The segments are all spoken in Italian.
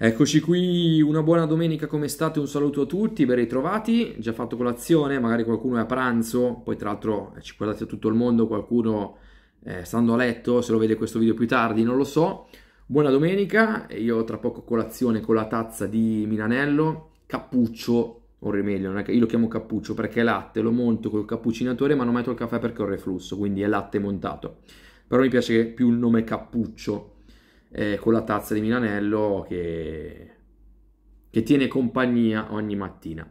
Eccoci qui, una buona domenica come state, un saluto a tutti, ben ritrovati, già fatto colazione, magari qualcuno è a pranzo, poi tra l'altro eh, ci guardate tutto il mondo, qualcuno eh, stando a letto, se lo vede questo video più tardi, non lo so. Buona domenica, io tra poco colazione con la tazza di Milanello, cappuccio, o rimedio, che, io lo chiamo cappuccio perché è latte, lo monto col cappuccinatore ma non metto il caffè perché ho il reflusso, quindi è latte montato. Però mi piace più il nome cappuccio eh, con la tazza di Milanello che, che tiene compagnia ogni mattina.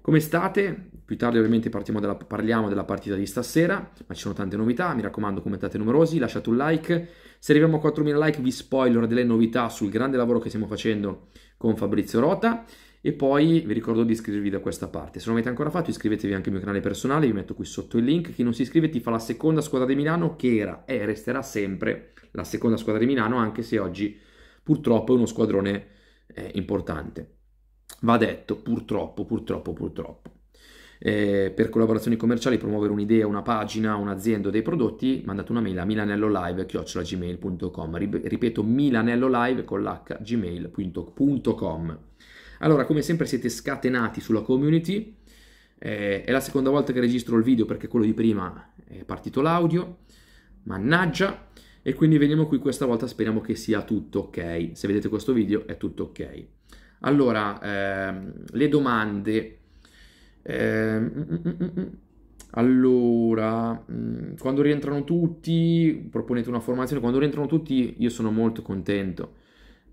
Come state? Più tardi ovviamente della, parliamo della partita di stasera, ma ci sono tante novità, mi raccomando commentate numerosi, lasciate un like. Se arriviamo a 4.000 like vi spoiler delle novità sul grande lavoro che stiamo facendo con Fabrizio Rota. E poi vi ricordo di iscrivervi da questa parte. Se non avete ancora fatto, iscrivetevi anche al mio canale personale, vi metto qui sotto il link. Chi non si iscrive ti fa la seconda squadra di Milano, che era e resterà sempre la seconda squadra di Milano, anche se oggi purtroppo è uno squadrone eh, importante. Va detto, purtroppo, purtroppo, purtroppo. Eh, per collaborazioni commerciali, promuovere un'idea, una pagina, un'azienda o dei prodotti, mandate una mail a milanellolive.gmail.com Ripeto, milanellolive con l'h allora, come sempre siete scatenati sulla community, eh, è la seconda volta che registro il video perché quello di prima è partito l'audio, mannaggia, e quindi veniamo qui questa volta, speriamo che sia tutto ok. Se vedete questo video è tutto ok. Allora, ehm, le domande... Ehm, mm, mm, mm, allora, quando rientrano tutti, proponete una formazione, quando rientrano tutti io sono molto contento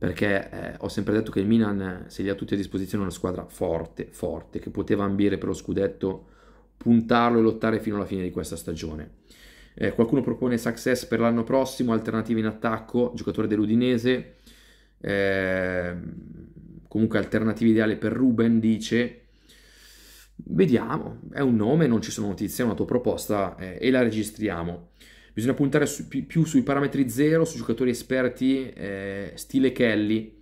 perché eh, ho sempre detto che il Milan eh, se li ha tutti a disposizione è una squadra forte, forte, che poteva ambire per lo scudetto, puntarlo e lottare fino alla fine di questa stagione. Eh, qualcuno propone Success per l'anno prossimo, alternativa in attacco, giocatore dell'Udinese, eh, comunque alternativa ideale per Ruben, dice... Vediamo, è un nome, non ci sono notizie, è una tua proposta eh, e la registriamo. Bisogna puntare su, più sui parametri zero, su giocatori esperti, eh, stile Kelly,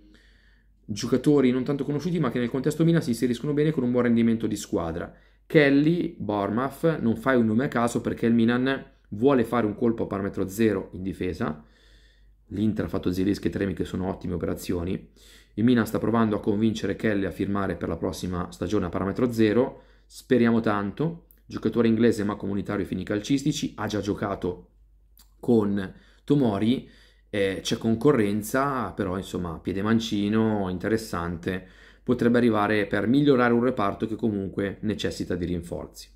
giocatori non tanto conosciuti ma che nel contesto Milan si inseriscono bene con un buon rendimento di squadra. Kelly, Bormaf, non fai un nome a caso perché il Milan vuole fare un colpo a parametro zero in difesa. L'Inter ha fatto Zilischi e Tremi che sono ottime operazioni. Il Milan sta provando a convincere Kelly a firmare per la prossima stagione a parametro zero. Speriamo tanto. Giocatore inglese ma comunitario ai fini calcistici, ha già giocato con Tomori eh, c'è concorrenza, però insomma piede mancino, interessante, potrebbe arrivare per migliorare un reparto che comunque necessita di rinforzi.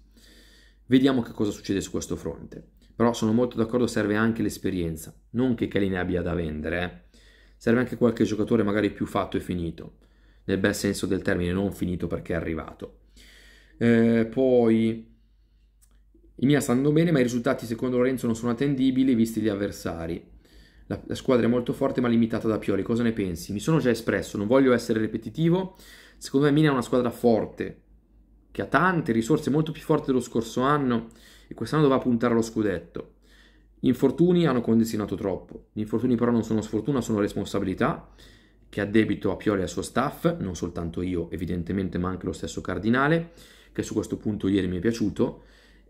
Vediamo che cosa succede su questo fronte. Però sono molto d'accordo, serve anche l'esperienza, non che Kaline abbia da vendere, eh. serve anche qualche giocatore magari più fatto e finito, nel bel senso del termine, non finito perché è arrivato. Eh, poi i Mia stanno bene, ma i risultati secondo Lorenzo non sono attendibili visti gli avversari. La, la, squadra è molto forte ma limitata da Pioli. Cosa ne pensi? Mi sono già espresso, non voglio essere ripetitivo. Secondo me Mina è una squadra forte, che ha tante risorse, molto più forte dello scorso anno e quest'anno doveva puntare allo scudetto. Gli infortuni hanno condizionato troppo. Gli infortuni però non sono sfortuna, sono responsabilità che ha debito a Pioli e al suo staff, non soltanto io evidentemente, ma anche lo stesso Cardinale, che su questo punto ieri mi è piaciuto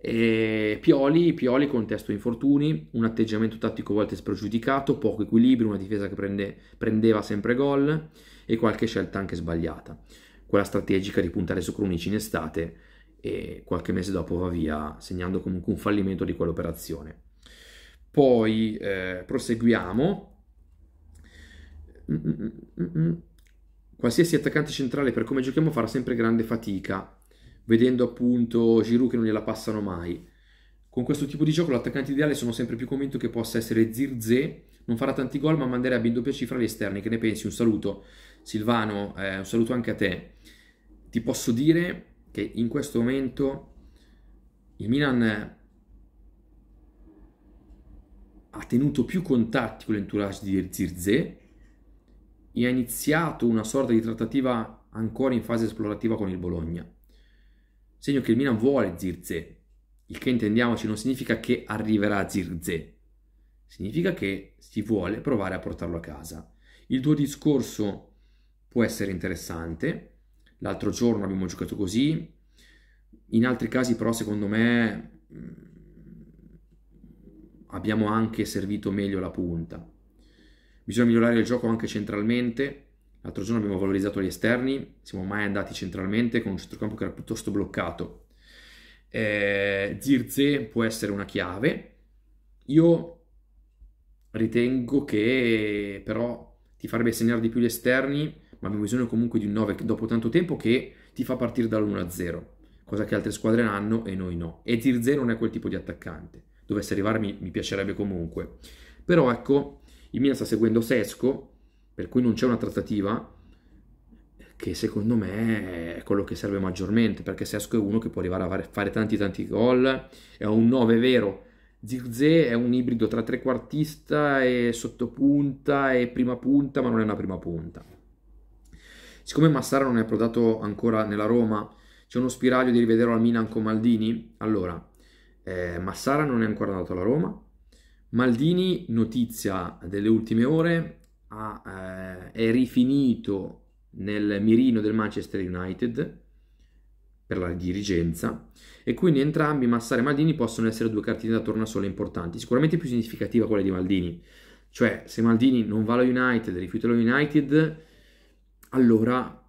e Pioli, Pioli con infortuni, un atteggiamento tattico a volte spregiudicato, poco equilibrio, una difesa che prende, prendeva sempre gol e qualche scelta anche sbagliata. Quella strategica di puntare su Crunici in estate e qualche mese dopo va via segnando comunque un fallimento di quell'operazione. Poi eh, proseguiamo. Mm-mm-mm. Qualsiasi attaccante centrale per come giochiamo farà sempre grande fatica vedendo appunto Giroud che non gliela passano mai. Con questo tipo di gioco l'attaccante ideale sono sempre più convinto che possa essere Zirze, non farà tanti gol ma manderebbe in doppia cifra gli esterni, che ne pensi? Un saluto Silvano, eh, un saluto anche a te. Ti posso dire che in questo momento il Milan ha tenuto più contatti con l'entourage di Zirze e ha iniziato una sorta di trattativa ancora in fase esplorativa con il Bologna segno che il Milan vuole Zirze, il che intendiamoci non significa che arriverà Zirze, significa che si vuole provare a portarlo a casa. Il tuo discorso può essere interessante, l'altro giorno abbiamo giocato così, in altri casi però secondo me mm, abbiamo anche servito meglio la punta. Bisogna migliorare il gioco anche centralmente, L'altro giorno abbiamo valorizzato gli esterni, siamo mai andati centralmente con un centrocampo che era piuttosto bloccato. Eh, Zirze può essere una chiave. Io ritengo che però ti farebbe segnare di più gli esterni, ma abbiamo bisogno comunque di un 9 dopo tanto tempo che ti fa partire dall'1-0, cosa che altre squadre hanno e noi no. E Zirze non è quel tipo di attaccante. Dovesse arrivarmi mi piacerebbe comunque. Però ecco, il Milan sta seguendo Sesco, per cui non c'è una trattativa, che secondo me è quello che serve maggiormente, perché Sesco è uno che può arrivare a fare tanti tanti gol, è un 9 vero, Zirze è un ibrido tra trequartista e sottopunta e prima punta, ma non è una prima punta. Siccome Massara non è approdato ancora nella Roma, c'è uno spiraglio di rivederlo al Milan con Maldini. Allora, eh, Massara non è ancora andato alla Roma. Maldini, notizia delle ultime ore, ha, eh, è rifinito nel mirino del Manchester United per la dirigenza e quindi entrambi Massara e Maldini possono essere due cartine da tornasole importanti, sicuramente più significativa quella di Maldini, cioè se Maldini non va allo United, rifiuta lo United, allora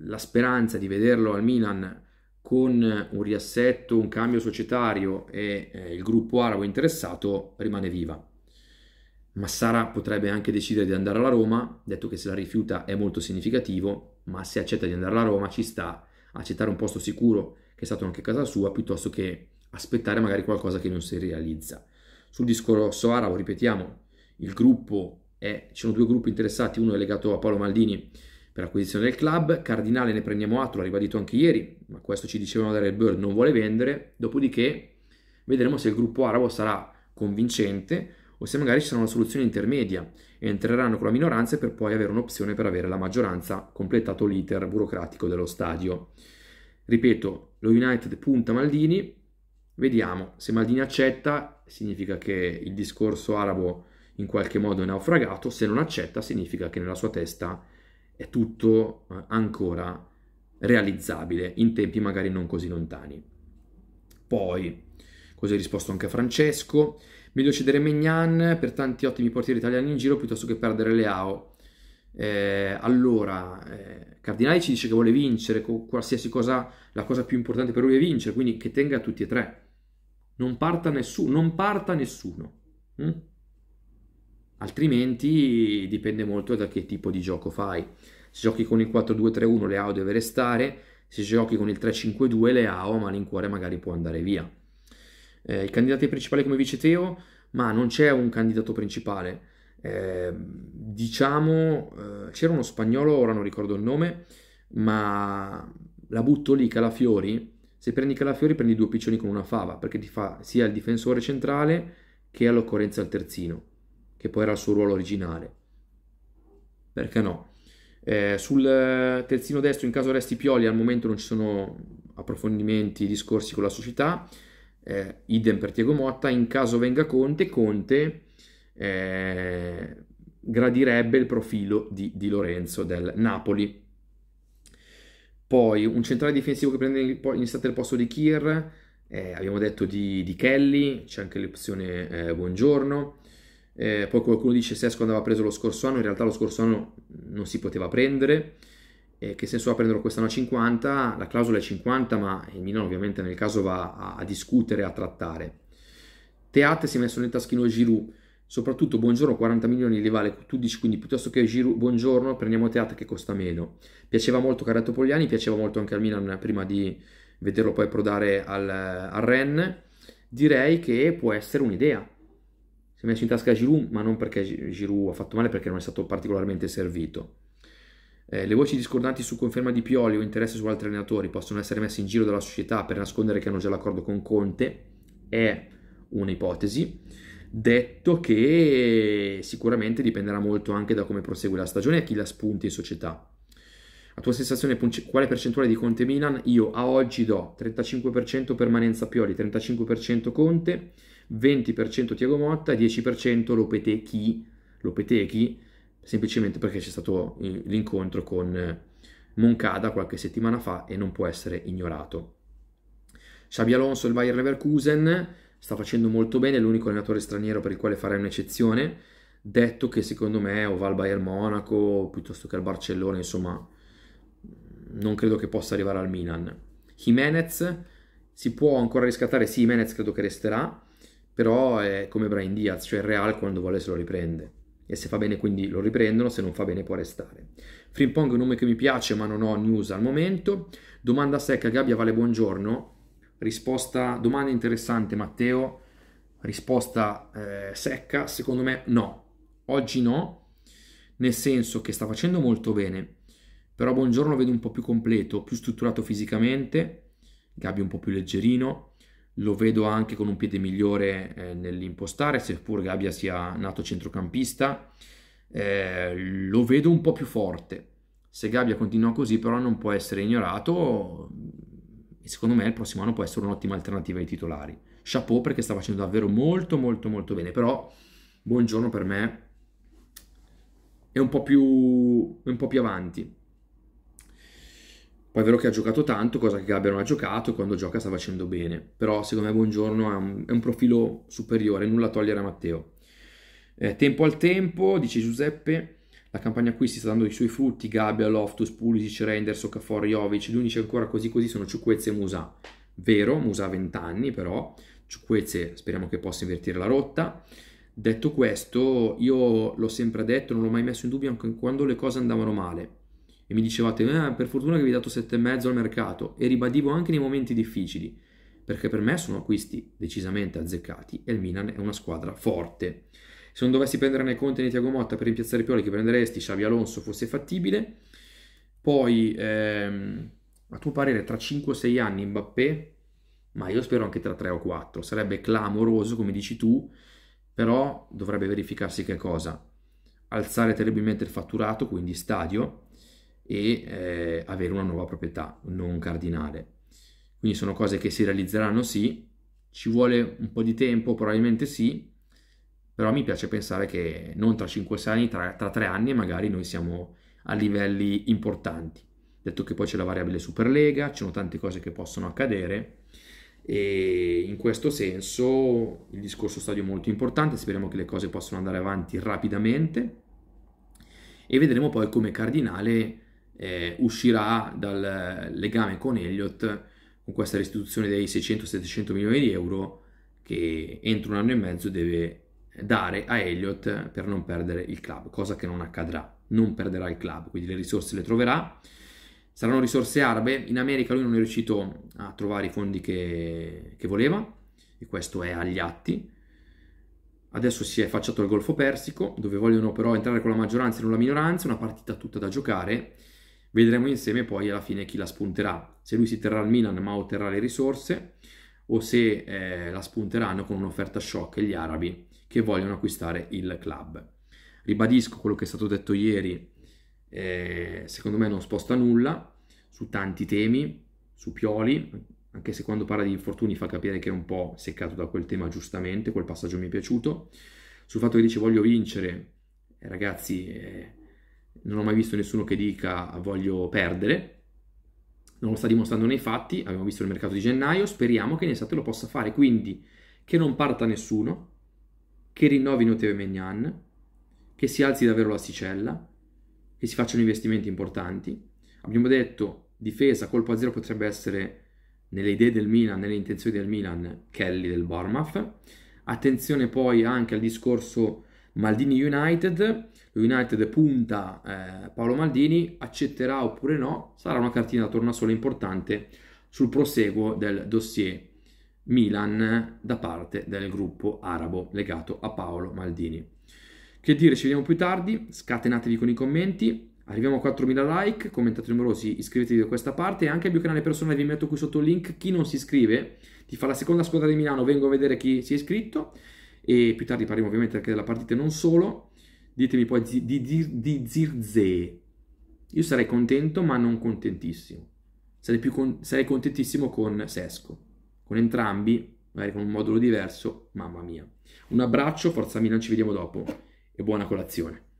la speranza di vederlo al Milan con un riassetto, un cambio societario e eh, il gruppo arabo interessato rimane viva ma Sara potrebbe anche decidere di andare alla Roma, detto che se la rifiuta è molto significativo, ma se accetta di andare alla Roma ci sta accettare un posto sicuro che è stato anche casa sua piuttosto che aspettare magari qualcosa che non si realizza. Sul discorso arabo, ripetiamo, il gruppo è, ci sono due gruppi interessati, uno è legato a Paolo Maldini per l'acquisizione del club, Cardinale ne prendiamo atto, l'ha ribadito anche ieri, ma questo ci dicevano Daryl Bird non vuole vendere, dopodiché vedremo se il gruppo arabo sarà convincente o se magari ci sarà una soluzione intermedia e entreranno con la minoranza per poi avere un'opzione per avere la maggioranza completato l'iter burocratico dello stadio. Ripeto, lo United punta Maldini, vediamo se Maldini accetta, significa che il discorso arabo in qualche modo è naufragato, se non accetta significa che nella sua testa è tutto eh, ancora realizzabile in tempi magari non così lontani. Poi, così ho risposto anche a Francesco, Meglio cedere Mignan per tanti ottimi portieri italiani in giro piuttosto che perdere Leao. Eh, allora, eh, Cardinali ci dice che vuole vincere, qualsiasi cosa, la cosa più importante per lui è vincere, quindi che tenga tutti e tre. Non parta, nessu- non parta nessuno. Mm? Altrimenti dipende molto da che tipo di gioco fai. Se giochi con il 4-2-3-1 Leao deve restare, se giochi con il 3-5-2 Leao a malincuore magari può andare via eh, il candidato principale come dice Teo, ma non c'è un candidato principale. Eh, diciamo, eh, c'era uno spagnolo, ora non ricordo il nome, ma la butto lì Calafiori. Se prendi Calafiori prendi due piccioni con una fava, perché ti fa sia il difensore centrale che all'occorrenza il terzino, che poi era il suo ruolo originale. Perché no? Eh, sul terzino destro, in caso resti Pioli, al momento non ci sono approfondimenti, discorsi con la società eh, idem per Tiago Motta, in caso venga Conte, Conte eh, gradirebbe il profilo di, di Lorenzo del Napoli. Poi un centrale difensivo che prende in estate il posto di Kier, eh, abbiamo detto di, di, Kelly, c'è anche l'opzione eh, Buongiorno. Eh, poi qualcuno dice Sesco andava preso lo scorso anno, in realtà lo scorso anno non si poteva prendere eh, che senso ha prenderlo quest'anno a 50? La clausola è 50, ma il Milan ovviamente nel caso va a, a discutere, a trattare. Teat si è messo nel taschino Giroud, soprattutto Buongiorno 40 milioni di rivale, tu dici quindi piuttosto che Giroud, Buongiorno prendiamo Teat che costa meno. Piaceva molto Carretto Pogliani, piaceva molto anche al Milan prima di vederlo poi approdare al, al Ren. Direi che può essere un'idea. Si è messo in tasca Giroud, ma non perché Giroud ha fatto male, perché non è stato particolarmente servito. Eh, le voci discordanti su conferma di Pioli o interesse su altri allenatori possono essere messe in giro dalla società per nascondere che hanno già l'accordo con Conte, è un'ipotesi. Detto che sicuramente dipenderà molto anche da come prosegue la stagione e chi la spunti in società. La tua sensazione quale percentuale di Conte Milan? Io a oggi do 35% permanenza Pioli, 35% Conte, 20% Tiago Motta, e 10% Lopetechi, Lopetechi semplicemente perché c'è stato l'incontro con eh, Moncada qualche settimana fa e non può essere ignorato. Xabi Alonso, il Bayer Leverkusen, sta facendo molto bene, è l'unico allenatore straniero per il quale farei un'eccezione, detto che secondo me o va al Bayern Monaco piuttosto che al Barcellona, insomma, non credo che possa arrivare al Milan. Jimenez si può ancora riscattare, sì, Jimenez credo che resterà, però è come Brian Diaz, cioè il Real quando vuole se lo riprende e se fa bene quindi lo riprendono, se non fa bene può restare. Frimpong è un nome che mi piace ma non ho news al momento. Domanda secca, Gabbia vale buongiorno. Risposta, domanda interessante Matteo, risposta eh, secca, secondo me no. Oggi no, nel senso che sta facendo molto bene, però buongiorno lo vedo un po' più completo, più strutturato fisicamente, Gabbia un po' più leggerino, lo vedo anche con un piede migliore eh, nell'impostare, seppur Gabbia sia nato centrocampista, eh, lo vedo un po' più forte. Se Gabbia continua così però non può essere ignorato mm, secondo me il prossimo anno può essere un'ottima alternativa ai titolari. Chapeau perché sta facendo davvero molto molto molto bene, però buongiorno per me è un po' più, un po più avanti. Poi è vero che ha giocato tanto, cosa che Gabbia non ha giocato, e quando gioca sta facendo bene. Però secondo me Buongiorno è un, è un profilo superiore, nulla a togliere a Matteo. Eh, tempo al tempo, dice Giuseppe, la campagna qui si sta dando i suoi frutti, Gabbia, Loftus, Pulisic, Renders, Socafor, Jovic, gli unici ancora così così sono Ciucquezze e Musa. Vero, Musa ha 20 anni però, Ciucquezze speriamo che possa invertire la rotta. Detto questo, io l'ho sempre detto, non l'ho mai messo in dubbio anche quando le cose andavano male e mi dicevate eh, per fortuna che vi ho dato 7,5 al mercato e ribadivo anche nei momenti difficili perché per me sono acquisti decisamente azzeccati e il Milan è una squadra forte. Se non dovessi prenderne Conte né Tiago Motta per rimpiazzare Pioli che prenderesti Xavi Alonso fosse fattibile, poi ehm, a tuo parere tra 5 o 6 anni Mbappé, ma io spero anche tra 3 o 4, sarebbe clamoroso come dici tu, però dovrebbe verificarsi che cosa? Alzare terribilmente il fatturato, quindi stadio, e eh, avere una nuova proprietà non cardinale. Quindi sono cose che si realizzeranno sì, ci vuole un po' di tempo probabilmente sì, però mi piace pensare che non tra 5-6 anni, tra, tra 3 anni magari noi siamo a livelli importanti. Detto che poi c'è la variabile Superlega, ci sono tante cose che possono accadere e in questo senso il discorso stadio è molto importante, speriamo che le cose possano andare avanti rapidamente e vedremo poi come cardinale eh, uscirà dal legame con Elliott con questa restituzione dei 600-700 milioni di euro che entro un anno e mezzo deve dare a Elliott per non perdere il club, cosa che non accadrà, non perderà il club, quindi le risorse le troverà, saranno risorse arabe, in America lui non è riuscito a trovare i fondi che, che voleva e questo è agli atti, adesso si è affacciato al Golfo Persico dove vogliono però entrare con la maggioranza e non la minoranza, una partita tutta da giocare Vedremo insieme poi alla fine chi la spunterà, se lui si terrà al Milan ma otterrà le risorse o se eh, la spunteranno con un'offerta shock gli arabi che vogliono acquistare il club. Ribadisco quello che è stato detto ieri, eh, secondo me non sposta nulla su tanti temi, su Pioli, anche se quando parla di infortuni fa capire che è un po' seccato da quel tema giustamente, quel passaggio mi è piaciuto, sul fatto che dice voglio vincere, eh, ragazzi eh, non ho mai visto nessuno che dica voglio perdere, non lo sta dimostrando nei fatti, abbiamo visto il mercato di gennaio, speriamo che in estate lo possa fare, quindi che non parta nessuno, che rinnovi rinnovino Mignan, che si alzi davvero l'asticella, che si facciano investimenti importanti. Abbiamo detto difesa, colpo a zero potrebbe essere nelle idee del Milan, nelle intenzioni del Milan, Kelly del Bournemouth. Attenzione poi anche al discorso Maldini United, United punta eh, Paolo Maldini, accetterà oppure no, sarà una cartina da tornasole importante sul proseguo del dossier Milan da parte del gruppo arabo legato a Paolo Maldini. Che dire, ci vediamo più tardi, scatenatevi con i commenti, arriviamo a 4.000 like, commentate numerosi, iscrivetevi a questa parte e anche al mio canale personale vi metto qui sotto il link, chi non si iscrive ti fa la seconda squadra di Milano, vengo a vedere chi si è iscritto e più tardi parliamo ovviamente anche della partita non solo. Ditemi poi di, di, di zirzee. Io sarei contento ma non contentissimo. Sarei, con, sarei contentissimo con Sesco. Con entrambi, magari con un modulo diverso, mamma mia. Un abbraccio, forza Milan, ci vediamo dopo e buona colazione.